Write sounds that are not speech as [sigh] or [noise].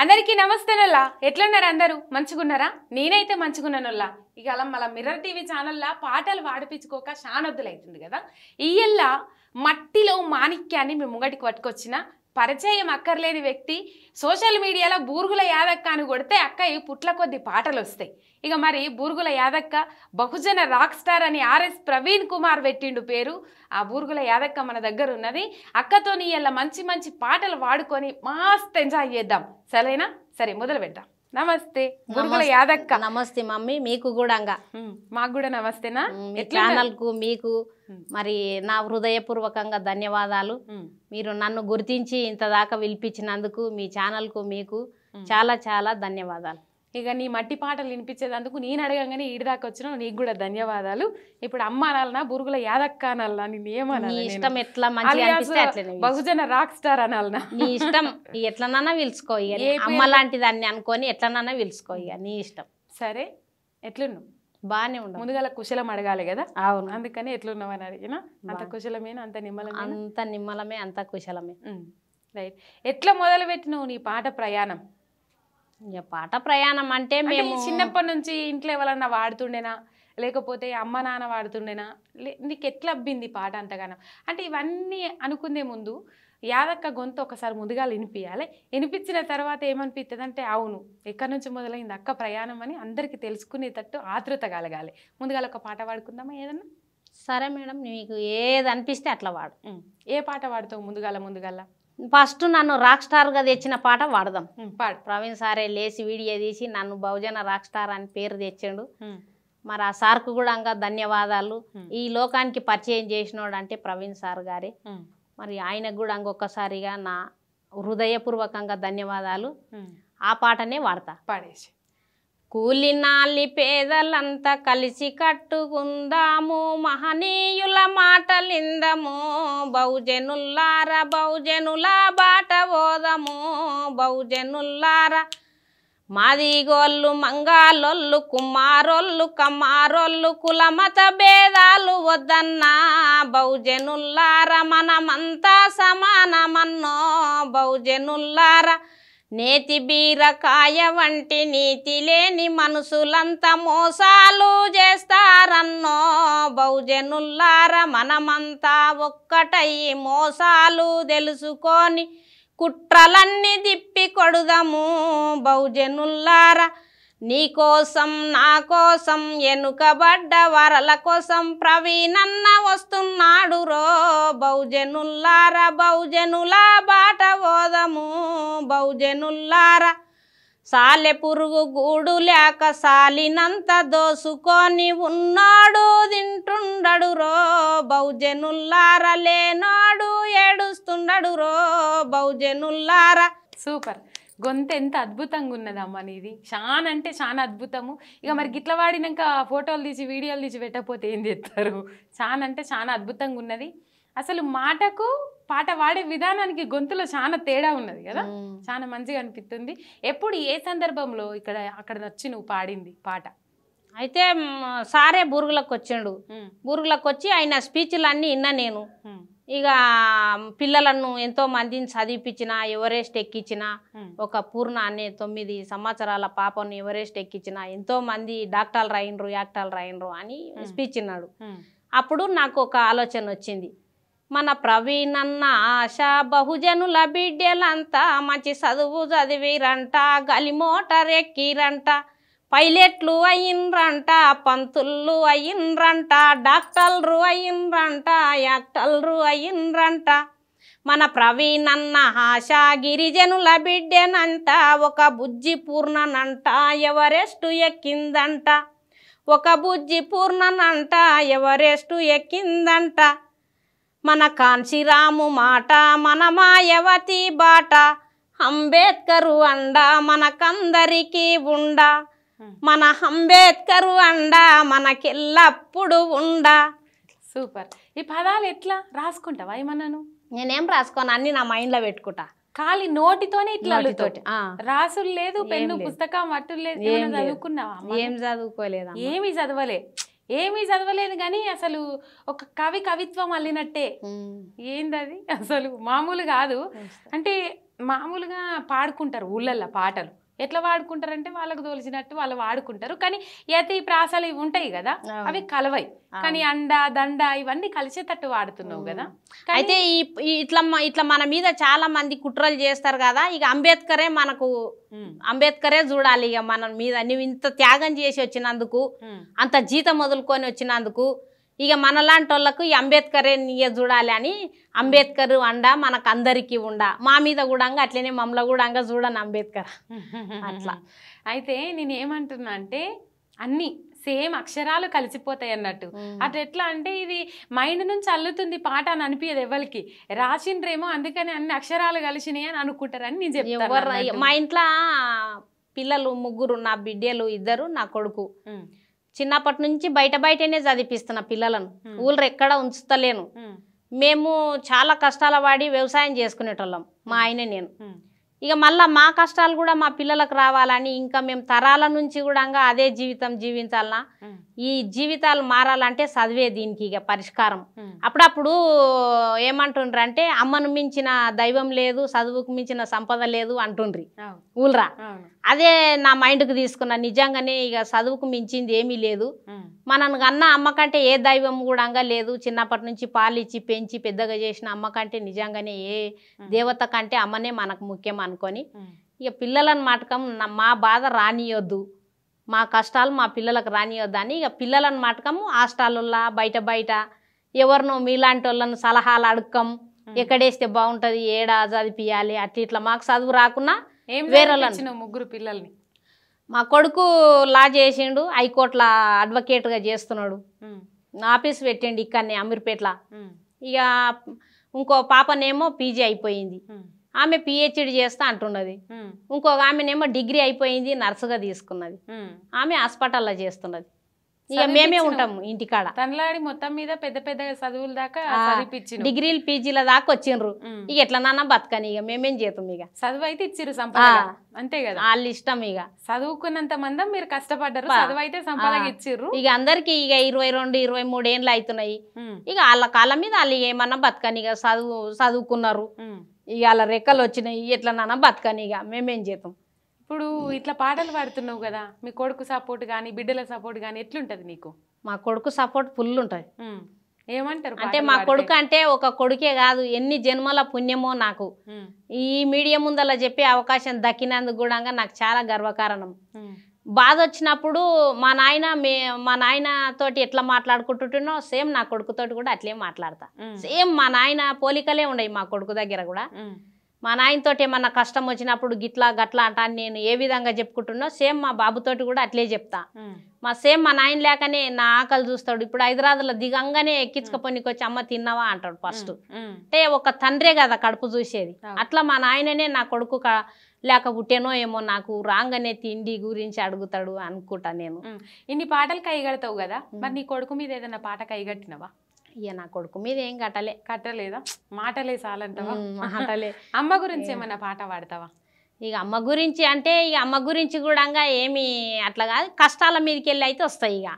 అందరికీ నమస్తే నొల్లా ఎట్లున్నారు అందరూ మంచుకున్నారా నేనైతే మంచుకున్నానుల్లా ఇక అలా మళ్ళీ మిర్రర్ టీవీ ఛానల్లా పాటలు పాడిపించుకోక శానొద్దులైతుంది కదా ఇయ్యల్లా మట్టిలో మాణిక్యాన్ని మేము ముంగటికి పట్టుకొచ్చిన పరిచయం అక్కర్లేని వ్యక్తి సోషల్ మీడియాలో బూర్గుల యాదక్క అని కొడితే ఈ పుట్ల కొద్ది పాటలు వస్తాయి ఇక మరి బూర్గుల యాదక్క బహుజన రాక్ స్టార్ అని ఆర్ఎస్ ప్రవీణ్ కుమార్ పెట్టిండు పేరు ఆ బూర్గుల యాదక్క మన దగ్గర ఉన్నది అక్కతోని ఇలా మంచి మంచి పాటలు వాడుకొని మస్త్ ఎంజాయ్ చేద్దాం సరేనా సరే మొదలు పెడదాం నమస్తే గురుగుల యాదక్క నమస్తే మమ్మీ మీకు కూడా మాకు కూడా నమస్తేనా కు మీకు మరి నా హృదయపూర్వకంగా ధన్యవాదాలు మీరు నన్ను గుర్తించి ఇంత దాకా విలిపించినందుకు మీ ఛానల్ కు మీకు చాలా చాలా ధన్యవాదాలు ఇక నీ మట్టి పాటలు వినిపించేదందుకు నేను అడగంగానే ఈడిదాకా వచ్చిన నీకు కూడా ధన్యవాదాలు ఇప్పుడు అమ్మ అనాలనా బురుగుల యాదక్క అనాలనా నేను ఏమనాలి బహుజన రాక్ స్టార్ అనాలనా నీ ఇష్టం ఎట్లనన్నా పిలుచుకో అమ్మ లాంటి దాన్ని అనుకొని ఎట్లనన్నా పిలుచుకో ఇక నీ ఇష్టం సరే ఎట్లున్నావు బాగానే ఉండవు ముందుగా కుశలం అడగాలి కదా అవును అందుకని ఎట్లున్నావు అని అడిగినా అంత కుశలమే అంత నిమ్మలమే అంత నిమ్మలమే అంత కుశలమే రైట్ ఎట్లా పెట్టినావు నీ పాట ప్రయాణం పాట ప్రయాణం అంటే మేము చిన్నప్పటి నుంచి ఇంట్లో ఎవరన్నా వాడుతుండేనా లేకపోతే అమ్మ నాన్న వాడుతుండేనా నీకు ఎట్లా అబ్బింది పాట అంతగానం అంటే ఇవన్నీ అనుకునే ముందు యాదక్క గొంతు ఒకసారి ముందుగా వినిపించాలి వినిపించిన తర్వాత ఏమనిపిస్తుంది అంటే అవును ఎక్కడి నుంచి మొదలైంది అక్క ప్రయాణం అని అందరికీ తెలుసుకునేటట్టు ఆతృత కలగాలి ముందుగా ఒక పాట పాడుకుందామా ఏదన్నా సరే మేడం నీకు ఏది అనిపిస్తే అట్లా వాడు ఏ పాట వాడుతావు ముందుగాల ముందుగాల ఫస్ట్ నన్ను రాక్ స్టార్గా తెచ్చిన పాట పాడదాం ప్రవీణ్ సారే లేచి వీడియో తీసి నన్ను బహుజన రాక్ స్టార్ అని పేరు తెచ్చాడు మరి ఆ సార్కు కూడా ఇంకా ధన్యవాదాలు ఈ లోకానికి పరిచయం చేసినోడు అంటే ప్రవీణ్ సార్ గారే మరి ఆయనకు కూడా ఇంకొకసారిగా నా హృదయపూర్వకంగా ధన్యవాదాలు ఆ పాటనే వాడతా పాడేసి కూలినాలి పేదలంతా కలిసి కట్టుకుందాము మహనీయుల మాటలిందము బహుజనుల్లార బహుజనుల బాట ఓదము బహుజనుల్లార మాదిగోళ్ళు మంగాళొల్లు కుమారోళ్ళు కమారోళ్ళు కులమత భేదాలు వద్దన్నా బహుజనుల్లార మనమంతా సమానమన్నో బహుజనుల్లార నేతి బీరకాయ వంటి నీతి లేని మనుషులంత మోసాలు చేస్తారన్నో బహుజనుల్లార మనమంతా ఒక్కటై మోసాలు తెలుసుకొని కుట్రలన్నీ తిప్పి కొడుదము బహుజనుల్లారా నీకోసం నా కోసం ఎనుకబడ్డ వరల కోసం ప్రవీణన్న వస్తున్నాడు రో బౌజనుల్లార బౌజనుల బాట ఓదము బౌజనుల్లార సాలె పురుగు గూడు లేక సాలినంత దోసుకొని ఉన్నాడు తింటుండడు రో బౌజనుల్లార లేనాడు ఏడుస్తుండడు రో బౌజనుల్లార సూపర్ గొంత ఎంత అద్భుతంగా ఉన్నదమ్మా నీది చాన్ అంటే చాలా అద్భుతము ఇక మరి గిట్ల వాడినాక ఫోటోలు తీసి వీడియోలు తీసి పెట్టకపోతే ఏం చేస్తారు చాన్ అంటే చాలా అద్భుతంగా ఉన్నది అసలు మాటకు పాట వాడే విధానానికి గొంతులో చాలా తేడా ఉన్నది కదా చాలా మంచిగా అనిపిస్తుంది ఎప్పుడు ఏ సందర్భంలో ఇక్కడ అక్కడ నచ్చి నువ్వు పాడింది పాట అయితే సారే బూరుగులకు వచ్చాడు బూరుగులకు వచ్చి ఆయన స్పీచ్లు అన్నీ విన్నా నేను ఇక పిల్లలను ఎంతో మందిని చదివిపించిన ఎవరెస్ట్ ఎక్కించిన ఒక పూర్ణ అనే తొమ్మిది సంవత్సరాల పాపను ఎవరెస్ట్ ఎక్కించిన ఎంతో మంది డాక్టర్లు రాయినరు యాక్టర్లు రాయినరు అని స్పీచ్ ఇన్నాడు అప్పుడు నాకు ఒక ఆలోచన వచ్చింది మన ప్రవీణ్ అన్న ఆశ బహుజనుల బిడ్డలంతా మంచి చదువు చదివిరంట గలిమోటర్ ఎక్కిరంట పైలట్లు అయినరంట పంతులు అయినరంట డాక్టర్లు అయినరంట యాక్టర్లు అయినరంట మన ప్రవీణ్ అన్న ఆశ గిరిజనుల బిడ్డెనంట ఒక బుజ్జి పూర్ణనంట ఎవరెస్టు ఎక్కిందంట ఒక బుజ్జి పూర్ణనంట ఎవరెస్టు ఎక్కిందంట మన కాంశీరాము మాట మన మాయవతి బాట అంబేద్కరు అండ మనకందరికీ ఉండా మన అంబేద్కర్ అండ మనకెల్లప్పుడు ఉండ సూపర్ ఈ పదాలు ఎట్లా రాసుకుంటావా ఏమన్నాను నేనేం రాసుకోను అన్ని నా మైండ్లో పెట్టుకుంటా ఖాళీ నోటితోనే ఇట్లా తోటి రాసులు లేదు పెన్ను పుస్తకం అట్టు లేదు చదువుకున్నావా ఏం చదువుకోలేదా ఏమి చదవలే ఏమీ చదవలేదు కానీ అసలు ఒక కవి కవిత్వం అల్లినట్టే ఏందది అసలు మామూలు కాదు అంటే మామూలుగా పాడుకుంటారు ఊళ్ళల్లో పాటలు ఎట్లా వాడుకుంటారంటే వాళ్ళకు తోలిసినట్టు వాళ్ళు వాడుకుంటారు కానీ ఈ ప్రాసాలు ఇవి ఉంటాయి కదా అవి కలవై కానీ అండ దండ ఇవన్నీ కలిసేటట్టు వాడుతున్నావు కదా అయితే ఈ ఇట్లా ఇట్లా మన మీద చాలా మంది కుట్రలు చేస్తారు కదా ఇక అంబేద్కరే మనకు అంబేద్కరే చూడాలి ఇక మన మీద నువ్వు ఇంత త్యాగం చేసి వచ్చినందుకు అంత జీతం వదులుకొని వచ్చినందుకు ఇక మనలాంటి వాళ్ళకు అంబేద్కరే నీయ చూడాలి అని అంబేద్కర్ అండ మనకు అందరికీ ఉండ మా మీద కూడా అట్లనే మమ్మల్ని కూడా అంగ చూడను అంబేద్కర్ అట్లా అయితే నేను ఏమంటున్నా అంటే అన్ని సేమ్ అక్షరాలు కలిసిపోతాయి అన్నట్టు అటు ఎట్లా అంటే ఇది మైండ్ నుంచి అల్లుతుంది పాట అని అనిపించదు ఎవరికి రాసిండ్రేమో అందుకని అన్ని అక్షరాలు కలిసినాయి అని అనుకుంటారని నేను చెప్తాను మా ఇంట్లో పిల్లలు ముగ్గురు నా బిడ్డలు ఇద్దరు నా కొడుకు చిన్నప్పటి నుంచి బయట బయటనే చదివిపిస్తున్నా పిల్లలను ఊళ్ళు ఎక్కడ ఉంచుతలేను మేము చాలా కష్టాల పడి వ్యవసాయం చేసుకునేటోళ్ళం మా ఆయన నేను ఇక మళ్ళీ మా కష్టాలు కూడా మా పిల్లలకు రావాలని ఇంకా మేము తరాల నుంచి కూడా అదే జీవితం జీవించాలనా ఈ జీవితాలు మారాలంటే చదివే దీనికి ఇక పరిష్కారం అప్పుడప్పుడు ఏమంటుండ్రు అంటే అమ్మను మించిన దైవం లేదు చదువుకు మించిన సంపద లేదు అంటుండ్రి ఊలరా అదే నా మైండ్కి తీసుకున్న నిజంగానే ఇక చదువుకు మించింది ఏమీ లేదు మనను కన్నా అమ్మకంటే ఏ దైవం కూడా లేదు చిన్నప్పటి నుంచి పాలిచ్చి పెంచి పెద్దగా చేసిన అమ్మకంటే నిజంగానే ఏ దేవత కంటే అమ్మనే మనకు ముఖ్యం అనుకొని ఇక పిల్లలను మాటకం మా బాధ రానియొద్దు మా కష్టాలు మా పిల్లలకు రానియొద్దు అని ఇక పిల్లలను మాటకం హాస్టల్లో బయట బయట ఎవరినో మీలాంటి వాళ్ళను సలహాలు అడగం ఎక్కడేస్తే బాగుంటుంది ఏడా చదివియాలి అట్లా ఇట్లా మాకు చదువు రాకున్నా వేరే ముగ్గురు పిల్లల్ని మా కొడుకు లా చేసిండు హైకోర్టులో అడ్వకేట్గా చేస్తున్నాడు ఆఫీస్ పెట్టండి ఇక్కడనే అమీర్పేట్ల ఇక ఇంకో పాపనేమో పీజీ అయిపోయింది ఆమె పిహెచ్డి చేస్తా అంటున్నది ఇంకొక ఆమెనేమో డిగ్రీ అయిపోయింది నర్సుగా తీసుకున్నది ఆమె హాస్పిటల్లో చేస్తున్నది ఇక మేమే ఉంటాము ఇంటికాడ తనలాడి మొత్తం మీద పెద్ద పెద్ద చదువుల దాకా డిగ్రీలు పీజీల దాకా వచ్చిండ్రు ఇక ఎట్లా నాన్న బతకని ఇక మేమేం చేతాం ఇక చదువు అయితే ఇచ్చిర్రు సంపాదన అంతే కదా వాళ్ళు ఇష్టం ఇక చదువుకున్నంత మంది మీరు కష్టపడ్డారు చదువు అయితే సంపాదన ఇచ్చిర్రు ఇక అందరికి ఇక ఇరవై రెండు ఇరవై ఏళ్ళు అవుతున్నాయి ఇక వాళ్ళ కాలం మీద వాళ్ళు ఏమన్నా బతకని ఇక చదువు చదువుకున్నారు ఇవాళ రెక్కలు వచ్చినాయి ఇట్లా నాన్న బతకని ఇక మేమేం చేతాం ఇప్పుడు ఇట్లా పాటలు పాడుతున్నావు కదా మీ కొడుకు సపోర్ట్ కానీ బిడ్డల సపోర్ట్ కానీ ఎట్లుంటుంది నీకు మా కొడుకు సపోర్ట్ ఫుల్ ఉంటుంది ఏమంటారు అంటే మా కొడుకు అంటే ఒక కొడుకే కాదు ఎన్ని జన్మల పుణ్యమో నాకు ఈ మీడియా ముందల చెప్పే అవకాశం దక్కినందుకు కూడా నాకు చాలా గర్వకారణం బాధ వచ్చినప్పుడు మా నాయన మే మా నాయనతోటి ఎట్లా మాట్లాడుకుంటుంటున్నో సేమ్ నా కొడుకుతోటి కూడా అట్లే మాట్లాడతా సేమ్ మా నాయన పోలికలే ఉండయి మా కొడుకు దగ్గర కూడా మా నాయనతో ఏమన్నా కష్టం వచ్చినప్పుడు గిట్లా గట్లా అని నేను ఏ విధంగా చెప్పుకుంటున్నా సేమ్ మా బాబుతోటి కూడా అట్లే చెప్తా మా సేమ్ మా నాయన లేకనే నా ఆకలి చూస్తాడు ఇప్పుడు హైదరాబాద్లో దిగంగానే ఎక్కించుకపోనికి వచ్చి అమ్మ తిన్నావా అంటాడు ఫస్ట్ అంటే ఒక తండ్రే కదా కడుపు చూసేది అట్లా మా నాయననే నా కొడుకు లేక పుట్టేనో ఏమో నాకు అనే తిండి గురించి అడుగుతాడు అనుకుంటా నేను ఇన్ని పాటలు కైగడతావు కదా మరి నీ కొడుకు మీద ఏదైనా పాట కైగట్టినవా ఇక నా కొడుకు మీద ఏం కట్టలే కట్టలేదా మాటలే చాలంటావా మాటలే [laughs] అమ్మ గురించి ఏమైనా పాట పాడతావా ఇక అమ్మ గురించి అంటే ఇక అమ్మ గురించి కూడా ఏమి అట్లా కాదు కష్టాల మీదకి వెళ్ళి అయితే వస్తాయి ఇక